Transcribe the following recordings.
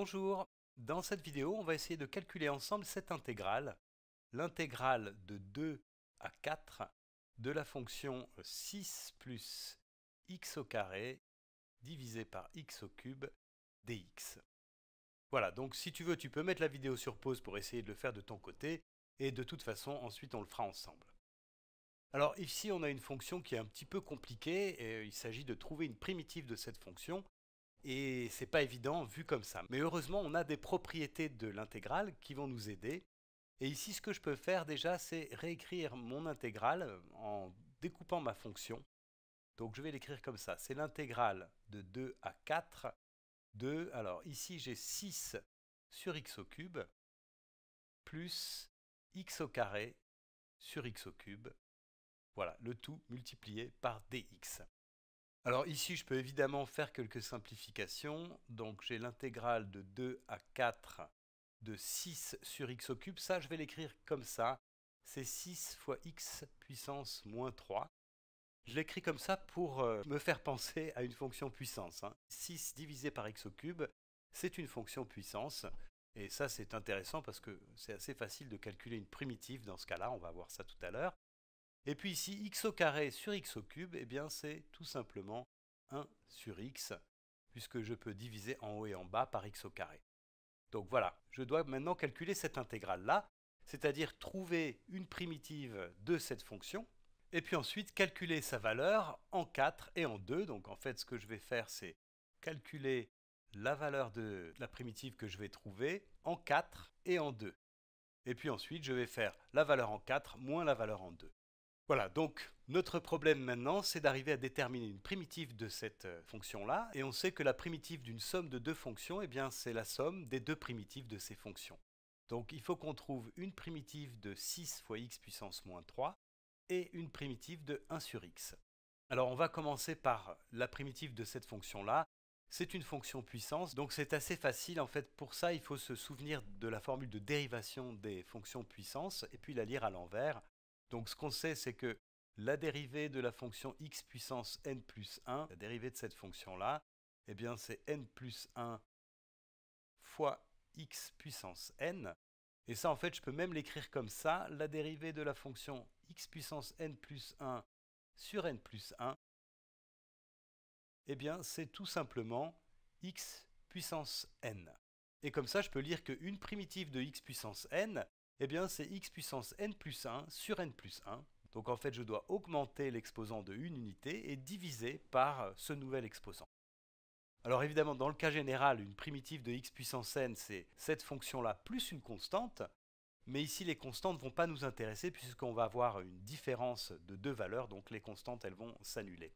Bonjour Dans cette vidéo, on va essayer de calculer ensemble cette intégrale, l'intégrale de 2 à 4 de la fonction 6 plus x au carré divisé par x au cube dx. Voilà, donc si tu veux, tu peux mettre la vidéo sur pause pour essayer de le faire de ton côté, et de toute façon, ensuite, on le fera ensemble. Alors ici, on a une fonction qui est un petit peu compliquée, et il s'agit de trouver une primitive de cette fonction, et c'est pas évident vu comme ça. Mais heureusement, on a des propriétés de l'intégrale qui vont nous aider. Et ici, ce que je peux faire déjà, c'est réécrire mon intégrale en découpant ma fonction. Donc je vais l'écrire comme ça. C'est l'intégrale de 2 à 4 de... Alors ici, j'ai 6 sur x au cube plus x au carré sur x au cube. Voilà, le tout multiplié par dx. Alors ici, je peux évidemment faire quelques simplifications. Donc j'ai l'intégrale de 2 à 4 de 6 sur x au cube. Ça, je vais l'écrire comme ça. C'est 6 fois x puissance moins 3. Je l'écris comme ça pour euh, me faire penser à une fonction puissance. 6 hein. divisé par x au cube, c'est une fonction puissance. Et ça, c'est intéressant parce que c'est assez facile de calculer une primitive dans ce cas-là. On va voir ça tout à l'heure. Et puis ici, x au carré sur x au cube, eh bien c'est tout simplement 1 sur x, puisque je peux diviser en haut et en bas par x au carré. Donc voilà, je dois maintenant calculer cette intégrale-là, c'est-à-dire trouver une primitive de cette fonction, et puis ensuite calculer sa valeur en 4 et en 2. Donc en fait, ce que je vais faire, c'est calculer la valeur de la primitive que je vais trouver en 4 et en 2. Et puis ensuite, je vais faire la valeur en 4 moins la valeur en 2. Voilà, donc notre problème maintenant, c'est d'arriver à déterminer une primitive de cette euh, fonction-là, et on sait que la primitive d'une somme de deux fonctions, eh bien, c'est la somme des deux primitives de ces fonctions. Donc il faut qu'on trouve une primitive de 6 fois x puissance moins 3 et une primitive de 1 sur x. Alors on va commencer par la primitive de cette fonction-là. C'est une fonction puissance, donc c'est assez facile. En fait, pour ça, il faut se souvenir de la formule de dérivation des fonctions puissance et puis la lire à l'envers. Donc ce qu'on sait, c'est que la dérivée de la fonction x puissance n plus 1, la dérivée de cette fonction-là, eh bien c'est n plus 1 fois x puissance n. Et ça, en fait, je peux même l'écrire comme ça. La dérivée de la fonction x puissance n plus 1 sur n plus 1, eh bien c'est tout simplement x puissance n. Et comme ça, je peux lire qu'une primitive de x puissance n, eh bien, c'est x puissance n plus 1 sur n plus 1. Donc en fait, je dois augmenter l'exposant de une unité et diviser par euh, ce nouvel exposant. Alors évidemment, dans le cas général, une primitive de x puissance n, c'est cette fonction-là plus une constante. Mais ici, les constantes ne vont pas nous intéresser puisqu'on va avoir une différence de deux valeurs, donc les constantes, elles vont s'annuler.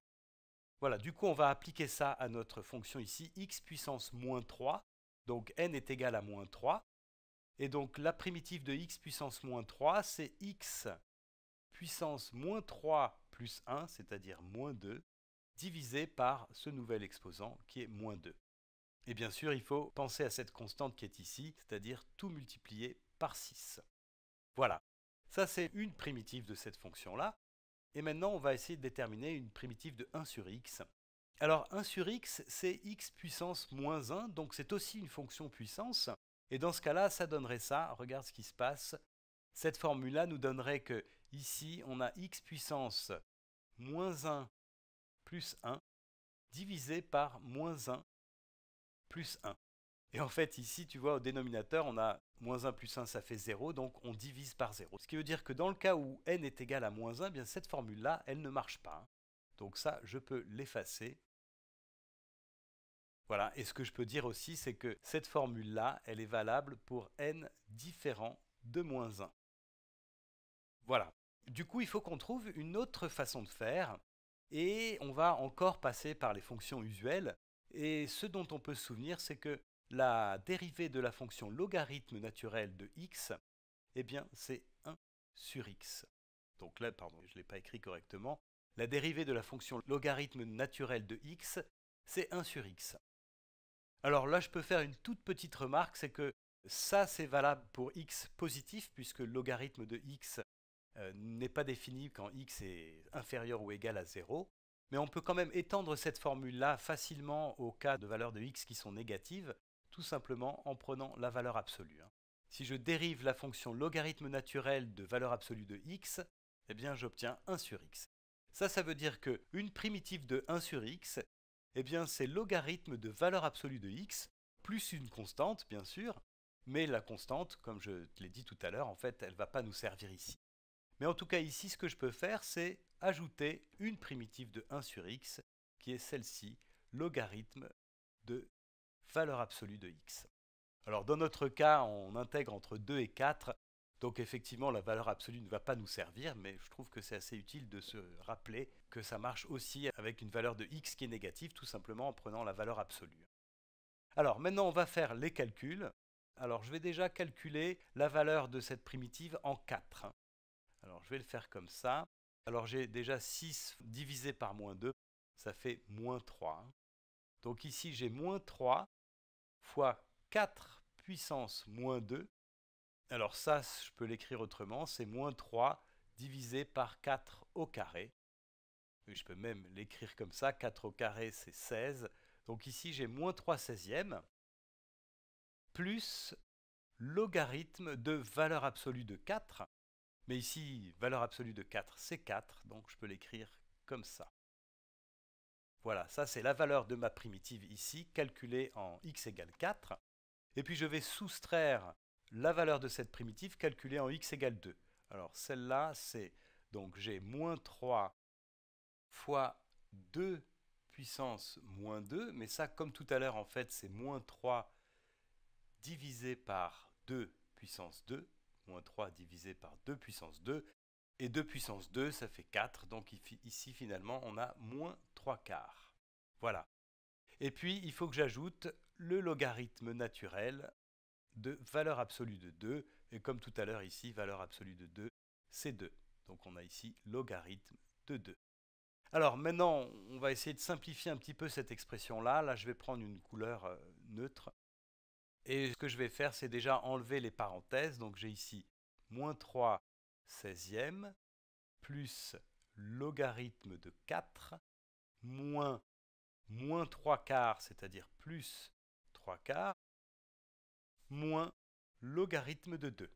Voilà, du coup, on va appliquer ça à notre fonction ici, x puissance moins 3. Donc n est égal à moins 3. Et donc la primitive de x puissance moins 3, c'est x puissance moins 3 plus 1, c'est-à-dire moins 2, divisé par ce nouvel exposant qui est moins 2. Et bien sûr, il faut penser à cette constante qui est ici, c'est-à-dire tout multiplié par 6. Voilà, ça c'est une primitive de cette fonction-là. Et maintenant, on va essayer de déterminer une primitive de 1 sur x. Alors 1 sur x, c'est x puissance moins 1, donc c'est aussi une fonction puissance. Et dans ce cas-là, ça donnerait ça. Regarde ce qui se passe. Cette formule-là nous donnerait que ici, on a x puissance moins 1 plus 1 divisé par moins 1 plus 1. Et en fait, ici, tu vois, au dénominateur, on a moins 1 plus 1, ça fait 0, donc on divise par 0. Ce qui veut dire que dans le cas où n est égal à moins 1, eh bien cette formule-là, elle ne marche pas. Donc ça, je peux l'effacer voilà, et ce que je peux dire aussi, c'est que cette formule-là, elle est valable pour n différent de moins 1. Voilà. Du coup, il faut qu'on trouve une autre façon de faire, et on va encore passer par les fonctions usuelles, et ce dont on peut se souvenir, c'est que la dérivée de la fonction logarithme naturel de x, eh bien, c'est 1 sur x. Donc là, pardon, je ne l'ai pas écrit correctement. La dérivée de la fonction logarithme naturel de x, c'est 1 sur x. Alors là, je peux faire une toute petite remarque, c'est que ça, c'est valable pour x positif, puisque le logarithme de x euh, n'est pas défini quand x est inférieur ou égal à 0. Mais on peut quand même étendre cette formule-là facilement au cas de valeurs de x qui sont négatives, tout simplement en prenant la valeur absolue. Hein. Si je dérive la fonction logarithme naturel de valeur absolue de x, eh bien j'obtiens 1 sur x. Ça, ça veut dire que une primitive de 1 sur x, eh bien, c'est logarithme de valeur absolue de x, plus une constante, bien sûr, mais la constante, comme je te l'ai dit tout à l'heure, en fait, elle ne va pas nous servir ici. Mais en tout cas, ici, ce que je peux faire, c'est ajouter une primitive de 1 sur x, qui est celle-ci, logarithme de valeur absolue de x. Alors dans notre cas, on intègre entre 2 et 4, donc effectivement, la valeur absolue ne va pas nous servir, mais je trouve que c'est assez utile de se rappeler que ça marche aussi avec une valeur de x qui est négative, tout simplement en prenant la valeur absolue. Alors maintenant, on va faire les calculs. Alors je vais déjà calculer la valeur de cette primitive en 4. Alors je vais le faire comme ça. Alors j'ai déjà 6 divisé par moins 2, ça fait moins 3. Donc ici j'ai moins 3 fois 4 puissance moins 2 alors ça, je peux l'écrire autrement, c'est moins 3 divisé par 4 au carré. je peux même l'écrire comme ça, 4 au carré c'est 16. Donc ici j'ai moins 3 16e, plus logarithme de valeur absolue de 4. Mais ici, valeur absolue de 4 c'est 4, donc je peux l'écrire comme ça. Voilà, ça c'est la valeur de ma primitive ici, calculée en x égale 4. Et puis je vais soustraire la valeur de cette primitive calculée en x égale 2. Alors celle-là, c'est donc j'ai moins 3 fois 2 puissance moins 2, mais ça, comme tout à l'heure, en fait, c'est moins 3 divisé par 2 puissance 2, moins 3 divisé par 2 puissance 2, et 2 puissance 2, ça fait 4, donc ici, finalement, on a moins 3 quarts. Voilà. Et puis, il faut que j'ajoute le logarithme naturel de valeur absolue de 2, et comme tout à l'heure ici, valeur absolue de 2, c'est 2. Donc on a ici logarithme de 2. Alors maintenant, on va essayer de simplifier un petit peu cette expression-là. Là, je vais prendre une couleur euh, neutre. Et ce que je vais faire, c'est déjà enlever les parenthèses. Donc j'ai ici moins 3 16e, plus logarithme de 4, moins moins 3 quarts, c'est-à-dire plus 3 quarts, logarithme de 2.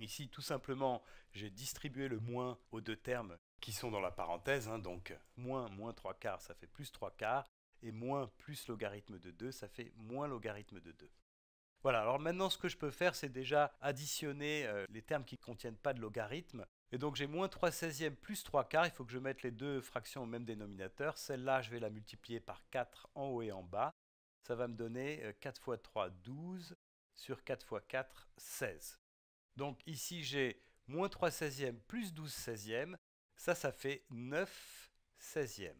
Ici, tout simplement, j'ai distribué le moins aux deux termes qui sont dans la parenthèse, hein, donc moins moins 3 quarts, ça fait plus 3 quarts, et moins plus logarithme de 2, ça fait moins logarithme de 2. Voilà, alors maintenant ce que je peux faire, c'est déjà additionner euh, les termes qui ne contiennent pas de logarithme. Et donc j'ai moins 3 16e plus 3 quarts, il faut que je mette les deux fractions au même dénominateur. Celle-là, je vais la multiplier par 4 en haut et en bas. Ça va me donner 4 euh, fois 3, 12 sur 4 fois 4, 16. Donc ici, j'ai moins 3 16e plus 12 16e. Ça, ça fait 9 16e.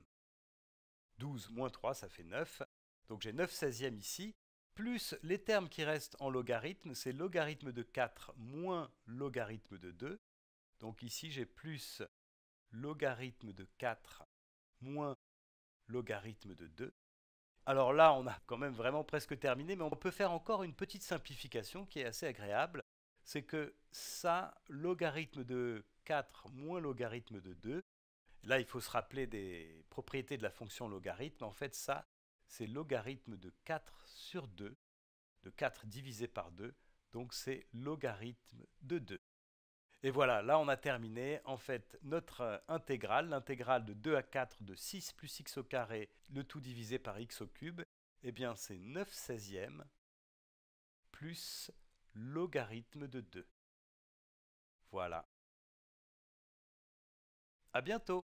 12 moins 3, ça fait 9. Donc j'ai 9 16e ici. Plus les termes qui restent en logarithme, c'est logarithme de 4 moins logarithme de 2. Donc ici, j'ai plus logarithme de 4 moins logarithme de 2. Alors là, on a quand même vraiment presque terminé, mais on peut faire encore une petite simplification qui est assez agréable. C'est que ça, logarithme de 4 moins logarithme de 2, là il faut se rappeler des propriétés de la fonction logarithme, en fait ça, c'est logarithme de 4 sur 2, de 4 divisé par 2, donc c'est logarithme de 2. Et voilà, là on a terminé en fait notre euh, intégrale, l'intégrale de 2 à 4 de 6 plus x au carré, le tout divisé par x au cube, eh bien c'est 9 16e plus logarithme de 2. Voilà. À bientôt